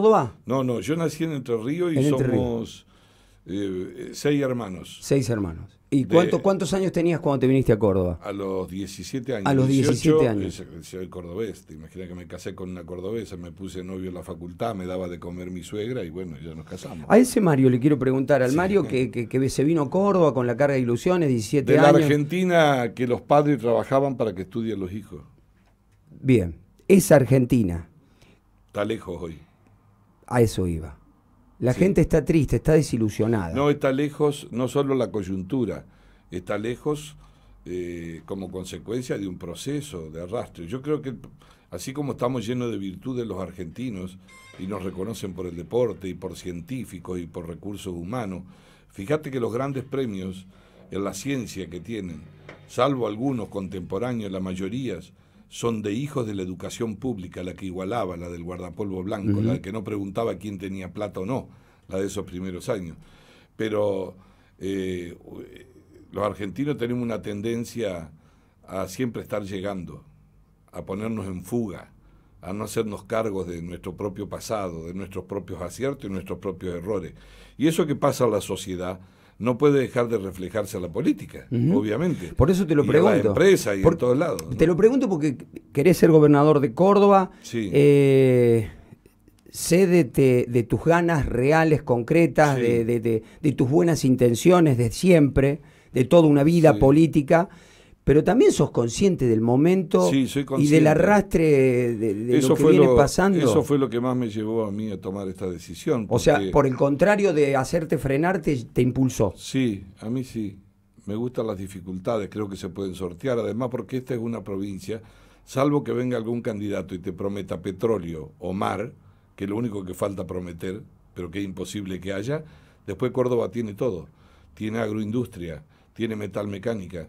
Córdoba? No, no, yo nací en Entre Ríos y somos eh, eh, seis hermanos. Seis hermanos. ¿Y cuánto, cuántos años tenías cuando te viniste a Córdoba? A los 17 años. A los 17 años. Yo eh, soy cordobés, te imaginas que me casé con una cordobesa, me puse novio en la facultad, me daba de comer mi suegra y bueno, ya nos casamos. A ese Mario le quiero preguntar, al Mario que, se vino a Córdoba con la carga de ilusiones, 17 años. De la Argentina que los padres trabajaban para que estudien los hijos. Bien, esa Argentina. Está lejos hoy. A eso iba. La gente está triste, está desilusionada. No, está lejos, no solo la coyuntura, está lejos eh, como consecuencia de un proceso de arrastre. Yo creo que así como estamos llenos de virtudes los argentinos y nos reconocen por el deporte y por científicos y por recursos humanos, fíjate que los grandes premios en la ciencia que tienen, salvo algunos contemporáneos, la mayoría son de hijos de la educación pública, la que igualaba, la del guardapolvo blanco, la que no preguntaba quién tenía plata o no, la de esos primeros años. Pero eh, los argentinos tenemos una tendencia a siempre estar llegando, a ponernos en fuga, a no hacernos cargos de nuestro propio pasado, de nuestros propios aciertos y nuestros propios errores. Y eso que pasa a la sociedad no puede dejar de reflejarse a la política, obviamente. Por eso te lo pregunto. la empresa y por, todos lados. Te lo pregunto porque querés ser gobernador de Córdoba. Sí. Eh, sé de, tus ganas reales, concretas, de, tus buenas intenciones de siempre, de toda una vida política pero también sos consciente del momento y del arrastre de, lo que viene pasando. Eso fue lo que más me llevó a mí a tomar esta decisión. o sea, por el contrario de hacerte frenar, te, impulsó. Sí, a mí sí. Me gustan las dificultades, creo que se pueden sortear. Además, porque esta es una provincia, salvo que venga algún candidato y te prometa petróleo o mar, que es lo único que falta prometer, pero que es imposible que haya, después Córdoba tiene todo. Tiene agroindustria, tiene metalmecánica,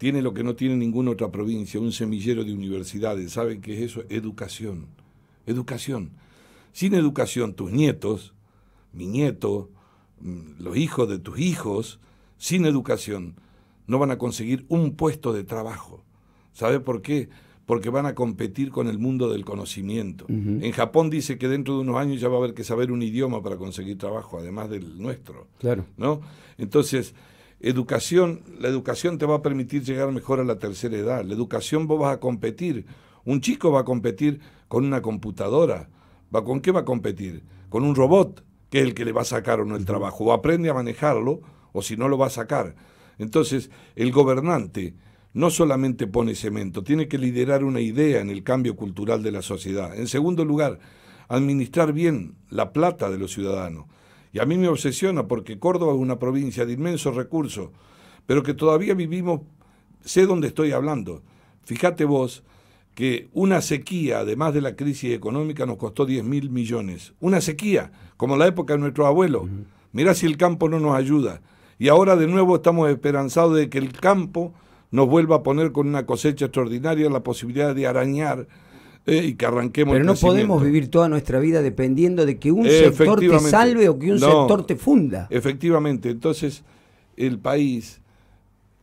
tiene lo que no tiene ninguna otra provincia, un semillero de universidades. ¿Saben qué es eso? Educación. Educación. Sin educación, tus nietos, mi nieto, mm, los hijos de tus hijos, sin educación, no van a conseguir un puesto de trabajo. ¿Sabe por qué? Porque van a competir con el mundo del conocimiento. En Japón dice que dentro de unos años ya va a haber que saber un idioma para conseguir trabajo, además del nuestro. Claro. ¿No? Entonces, Educación, la educación te va a permitir llegar mejor a la tercera edad. La educación vos vas a competir. Un chico va a competir con una computadora. ¿Va con qué va a competir? Con un robot, que es el que le va a sacar o no el trabajo. O aprende a manejarlo, o si no lo va a sacar. Entonces, el gobernante no solamente pone cemento, tiene que liderar una idea en el cambio cultural de la sociedad. En segundo lugar, administrar bien la plata de los ciudadanos. Y a mí me obsesiona porque Córdoba es una provincia de inmensos recursos, pero que todavía vivimos, sé dónde estoy hablando. Fíjate vos que una sequía, además de la crisis económica, nos costó 10 mil millones. Una sequía, como la época de nuestros abuelos. Mirá si el campo no nos ayuda. Y ahora de nuevo estamos esperanzados de que el campo nos vuelva a poner con una cosecha extraordinaria la posibilidad de arañar eh, y que arranquemos Pero no podemos vivir toda nuestra vida dependiendo de que un sector te salve o que un sector te funda. Efectivamente, entonces el país,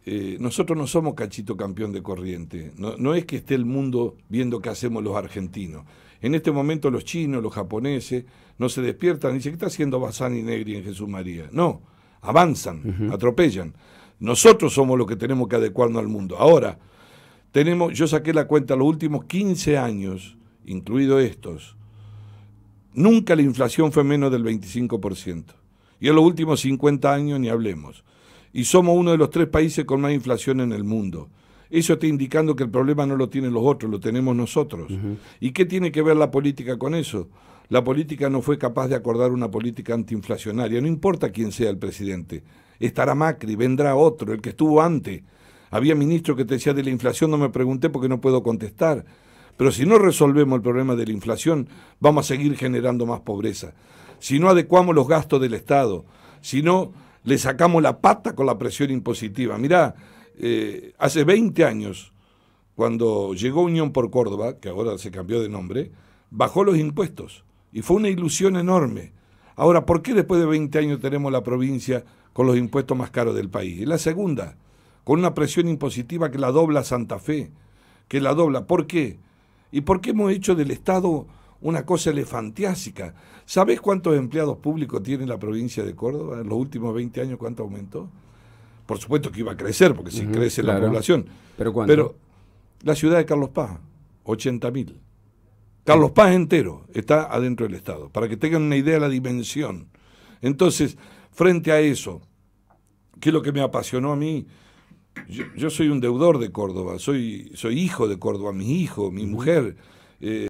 eh, nosotros no somos cachito campeón de corriente, no, es que esté el mundo viendo qué hacemos los argentinos. En este momento los chinos, los japoneses, no se despiertan y dicen, ¿qué está haciendo Basani Negri en Jesús María? No, avanzan, atropellan. Nosotros somos los que tenemos que adecuarnos al mundo. Ahora, yo saqué la cuenta los últimos 15 años, incluido estos. Nunca la inflación fue menos del 25%. Y en los últimos 50 años ni hablemos. Y somos uno de los tres países con más inflación en el mundo. Eso está indicando que el problema no lo tienen los otros, lo tenemos nosotros. ¿Y qué tiene que ver la política con eso? La política no fue capaz de acordar una política antiinflacionaria, no importa quién sea el presidente. Estará Macri, vendrá otro, el que estuvo antes. Había ministros que te decía de la inflación, no me pregunté porque no puedo contestar. Pero si no resolvemos el problema de la inflación, vamos a seguir generando más pobreza. Si no adecuamos los gastos del Estado, si no le sacamos la pata con la presión impositiva. Mirá, eh, hace 20 años, cuando llegó Unión por Córdoba, que ahora se cambió de nombre, bajó los impuestos. Y fue una ilusión enorme. Ahora, ¿por qué después de 20 años tenemos la provincia con los impuestos más caros del país? Y La segunda, con una presión impositiva que la dobla Santa Fe, que la dobla. ¿Por qué? ¿Y por qué hemos hecho del Estado una cosa elefantiásica? ¿Sabés cuántos empleados públicos tiene la provincia de Córdoba? En los últimos 20 años, ¿cuánto aumentó? Por supuesto que iba a crecer, porque si crece la población. ¿Pero cuánto? Pero la ciudad de Carlos Paz, 80 mil. Carlos Paz entero está adentro del Estado, para que tengan una idea de la dimensión. Entonces, frente a eso, ¿qué es lo que me apasionó a mí? Yo, soy un deudor de Córdoba, soy, soy hijo de Córdoba, mi hijo, mi mujer. Eh,